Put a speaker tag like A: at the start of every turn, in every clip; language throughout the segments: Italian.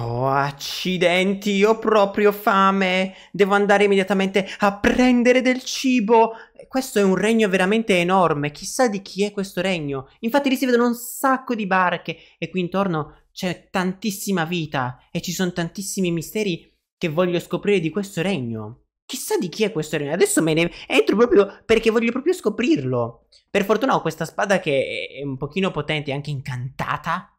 A: Oh, accidenti, ho proprio fame. Devo andare immediatamente a prendere del cibo. Eh, questo è un regno veramente enorme. Chissà di chi è questo regno. Infatti lì si vedono un sacco di barche e qui intorno c'è tantissima vita e ci sono tantissimi misteri che voglio scoprire di questo regno. Chissà di chi è questo regno. Adesso me ne entro proprio perché voglio proprio scoprirlo. Per fortuna ho questa spada che è un pochino potente, e anche incantata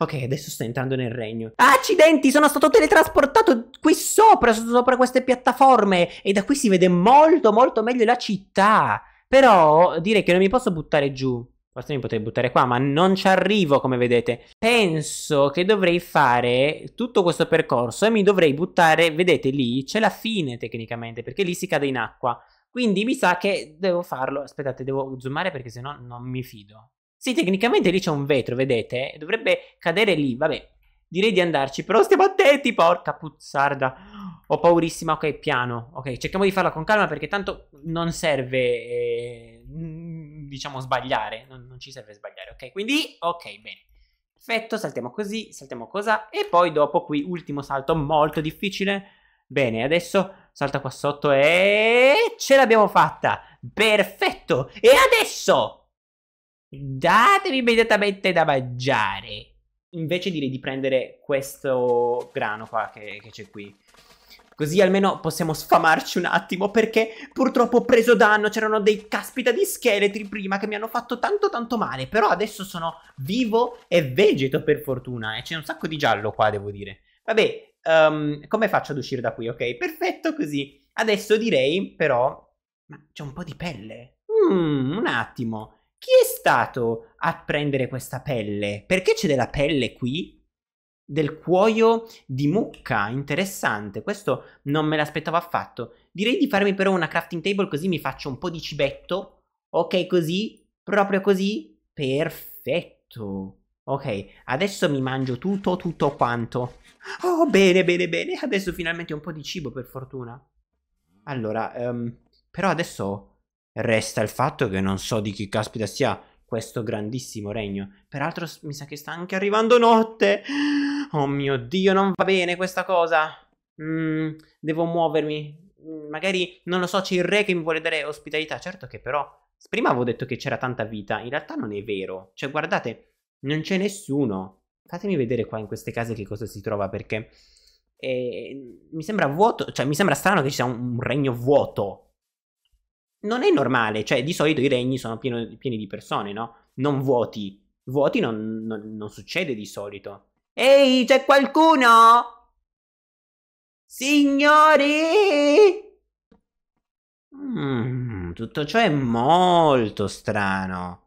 A: Ok, adesso sto entrando nel regno. Accidenti, sono stato teletrasportato qui sopra, sopra queste piattaforme. E da qui si vede molto, molto meglio la città. Però direi che non mi posso buttare giù. Forse mi potrei buttare qua, ma non ci arrivo, come vedete. Penso che dovrei fare tutto questo percorso e mi dovrei buttare... Vedete, lì c'è la fine, tecnicamente, perché lì si cade in acqua. Quindi mi sa che devo farlo. Aspettate, devo zoomare perché sennò non mi fido. Sì, tecnicamente lì c'è un vetro, vedete? Dovrebbe cadere lì, vabbè. Direi di andarci, però stiamo attenti, porca puzzarda. Ho paurissima, ok, piano. Ok, cerchiamo di farla con calma perché tanto non serve, eh, diciamo, sbagliare. Non, non ci serve sbagliare, ok? Quindi, ok, bene. Perfetto, saltiamo così, saltiamo cosa e poi dopo qui ultimo salto molto difficile. Bene, adesso salta qua sotto e ce l'abbiamo fatta. Perfetto! E adesso datemi immediatamente da mangiare. Invece direi di prendere questo grano qua che, che c'è qui. Così almeno possiamo sfamarci un attimo perché purtroppo ho preso danno, c'erano dei caspita di scheletri prima che mi hanno fatto tanto tanto male, però adesso sono vivo e vegeto per fortuna e c'è un sacco di giallo qua devo dire. Vabbè, um, come faccio ad uscire da qui, ok? Perfetto così. Adesso direi però... Ma c'è un po' di pelle. Mmm, un attimo chi è stato a prendere questa pelle? Perché c'è della pelle qui? Del cuoio di mucca, interessante, questo non me l'aspettavo affatto. Direi di farmi però una crafting table così mi faccio un po' di cibetto. Ok, così, proprio così, perfetto. Ok, adesso mi mangio tutto, tutto quanto. Oh, bene, bene, bene, adesso finalmente ho un po' di cibo per fortuna. Allora, um, però adesso Resta il fatto che non so di chi caspita sia questo grandissimo regno. Peraltro mi sa che sta anche arrivando notte. Oh mio Dio, non va bene questa cosa. Mm, devo muovermi. Mm, magari, non lo so, c'è il re che mi vuole dare ospitalità. Certo che però, prima avevo detto che c'era tanta vita. In realtà non è vero. Cioè, guardate, non c'è nessuno. Fatemi vedere qua in queste case che cosa si trova perché... Eh, mi sembra vuoto, cioè mi sembra strano che ci sia un, un regno vuoto non è normale, cioè di solito i regni sono pieno, pieni di persone, no? Non vuoti. Vuoti non, non, non succede di solito. Ehi, c'è qualcuno? Signori? Mm, tutto ciò è molto strano.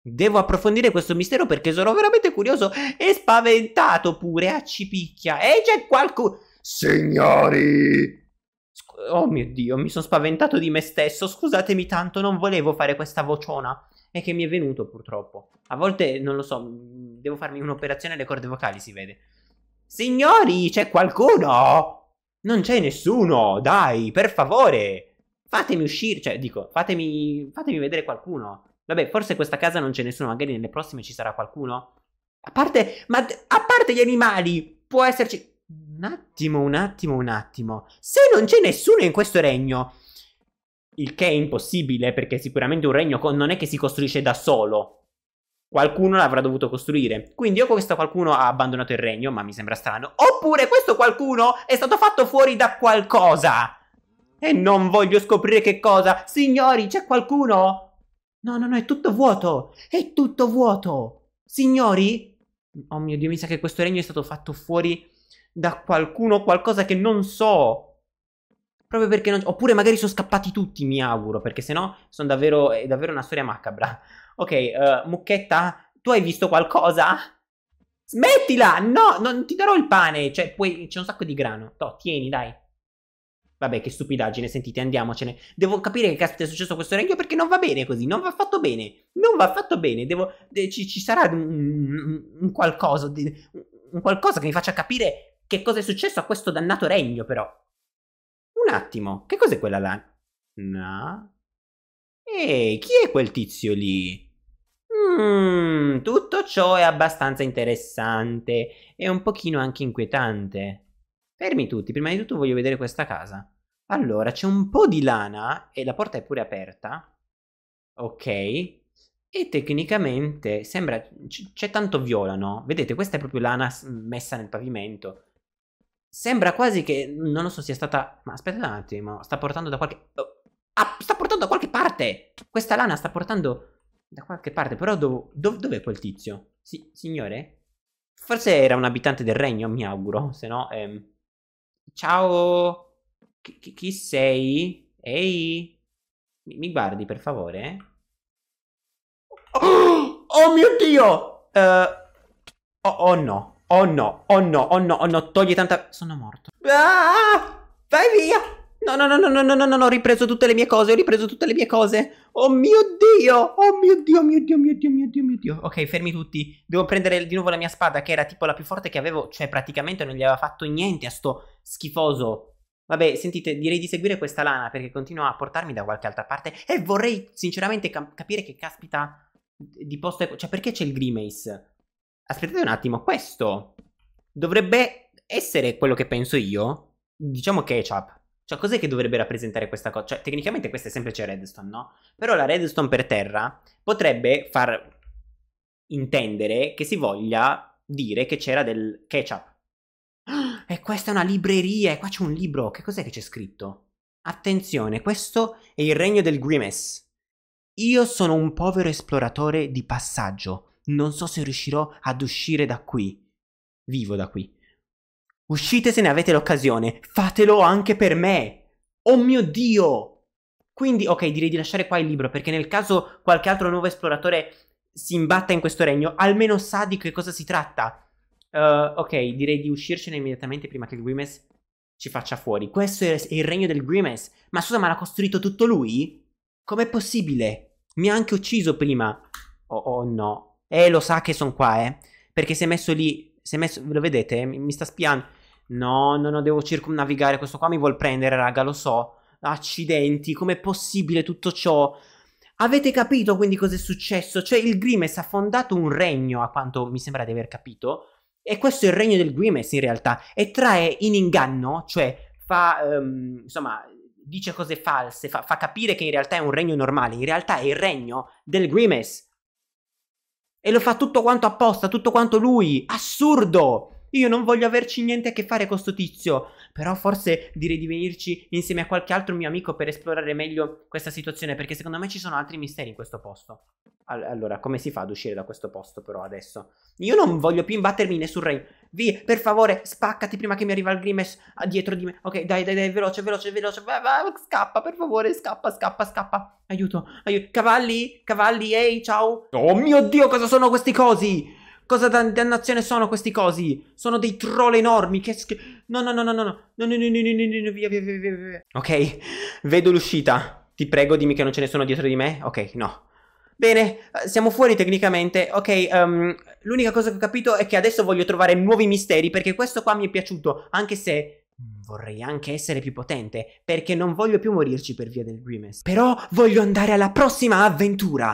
A: Devo approfondire questo mistero perché sono veramente curioso e spaventato pure. A cipicchia. Ehi, c'è qualcuno? Signori! oh mio Dio, mi sono spaventato di me stesso. Scusatemi tanto, non volevo fare questa vociona. E che mi è venuto purtroppo. A volte, non lo so, devo farmi un'operazione alle corde vocali, si vede. Signori, c'è qualcuno? Non c'è nessuno, dai, per favore. Fatemi uscire, cioè, dico, fatemi, fatemi vedere qualcuno. Vabbè, forse questa casa non c'è nessuno, magari nelle prossime ci sarà qualcuno. A parte, ma a parte gli animali, può esserci... Un attimo, un attimo, un attimo. Se non c'è nessuno in questo regno, il che è impossibile perché sicuramente un regno non è che si costruisce da solo. Qualcuno l'avrà dovuto costruire. Quindi o questo qualcuno ha abbandonato il regno, ma mi sembra strano. Oppure questo qualcuno è stato fatto fuori da qualcosa. E non voglio scoprire che cosa. Signori, c'è qualcuno? No, no, no, è tutto vuoto. È tutto vuoto. Signori? Oh mio Dio, mi sa che questo regno è stato fatto fuori da qualcuno qualcosa che non so. Proprio perché non... Oppure magari sono scappati tutti, mi auguro, perché sennò sono davvero... è davvero una storia macabra. Ok, uh, Mucchetta, tu hai visto qualcosa? Smettila! No, non ti darò il pane. Cioè, puoi... c'è un sacco di grano. No, tieni, dai. Vabbè, che stupidaggine, sentite, andiamocene. Devo capire che caspita è successo questo regno perché non va bene così, non va fatto bene. Non va fatto bene, devo... De, ci, ci, sarà un, un, qualcosa, un qualcosa che mi faccia capire che cosa è successo a questo dannato regno, però? Un attimo, che cos'è quella là? No. Ehi, chi è quel tizio lì? Mmm, tutto ciò è abbastanza interessante e un pochino anche inquietante. Fermi tutti, prima di tutto voglio vedere questa casa. Allora, c'è un po' di lana e la porta è pure aperta. Ok. E tecnicamente sembra... c'è tanto viola, no? Vedete, questa è proprio lana messa nel pavimento. Sembra quasi che, non lo so, sia stata... Ma aspetta un attimo, sta portando da qualche... Oh, ah, sta portando da qualche parte! Questa lana sta portando da qualche parte, però do... do... dov'è quel tizio? Si... Signore? Forse era un abitante del regno, mi auguro, se no... Ehm... Ciao! Chi, chi, sei? Ehi? Mi, mi, guardi, per favore? Oh, oh mio Dio! Uh... Oh, oh no. Oh no, oh no, oh no, oh no, togli tanta... Sono morto. Ah, vai via! No, no, no, no, no, no, no, no, ho ripreso tutte le mie cose, ho ripreso tutte le mie cose. Oh mio Dio, oh mio Dio, mio Dio, mio Dio, mio Dio, mio Dio. Ok, fermi tutti. Devo prendere di nuovo la mia spada, che era tipo la più forte che avevo. Cioè, praticamente non gli aveva fatto niente a sto schifoso. Vabbè, sentite, direi di seguire questa lana, perché continua a portarmi da qualche altra parte. E vorrei, sinceramente, capire che caspita di posto... È... Cioè, perché c'è il Grimace? Aspettate un attimo, questo dovrebbe essere quello che penso io. Diciamo ketchup. Cioè, cos'è che dovrebbe rappresentare questa cosa? Cioè, tecnicamente questa è semplice redstone, no? Però la redstone per terra potrebbe far intendere che si voglia dire che c'era del ketchup. e questa è una libreria, e qua c'è un libro. Che cos'è che c'è scritto? Attenzione, questo è il regno del Grimes. Io sono un povero esploratore di passaggio non so se riuscirò ad uscire da qui. Vivo da qui. Uscite se ne avete l'occasione, fatelo anche per me. Oh mio Dio! Quindi, ok, direi di lasciare qua il libro, perché nel caso qualche altro nuovo esploratore si imbatta in questo regno, almeno sa di che cosa si tratta. Uh, ok, direi di uscircene immediatamente prima che il Grimes ci faccia fuori. Questo è il regno del Grimes. Ma scusa, ma l'ha costruito tutto lui? Com'è possibile? Mi ha anche ucciso prima. Oh, oh no. Eh, lo sa che sono qua, eh. Perché si è messo lì. Si è messo. lo vedete? Mi, mi sta spiando. No, no, no, devo circumnavigare. Questo qua mi vuol prendere, raga, lo so. Accidenti, com'è possibile tutto ciò? Avete capito quindi cosa è successo? Cioè, il Grimes ha fondato un regno, a quanto mi sembra di aver capito. E questo è il regno del Grimes, in realtà. E trae in inganno, cioè, fa. Um, insomma, dice cose false, fa, fa, capire che in realtà è un regno normale. In realtà è il regno del Grimes e lo fa tutto quanto apposta, tutto quanto lui. Assurdo! Io non voglio averci niente a che fare con sto tizio però forse direi di venirci insieme a qualche altro mio amico per esplorare meglio questa situazione, perché secondo me ci sono altri misteri in questo posto. All- allora, come si fa ad uscire da questo posto però adesso? Io non voglio più imbattermi in nessun raid. Vi, per favore, spaccati prima che mi arriva il Grimes ah, dietro di me. Ok, dai, dai, dai, veloce, veloce, veloce. Va, va, scappa, per favore, scappa, scappa, scappa. Aiuto, aiuto. Cavalli, cavalli, ehi, ciao. Oh mio Dio, cosa sono questi cosi? Cosa da dannazione sono questi cosi? Sono dei troll enormi. Che schifo. No, no, no, no, no, no, no, no, no, no, no, no, no, via, via, via, via. Ok, vedo l'uscita. Ti prego, dimmi che non ce ne sono dietro di me. Ok, no. Bene, eh, siamo fuori tecnicamente. Ok, um, l'unica cosa che ho capito è che adesso voglio trovare nuovi misteri perché questo qua mi è piaciuto, anche se vorrei anche essere più potente perché non voglio più morirci per via del Grimace. Però voglio andare alla prossima avventura.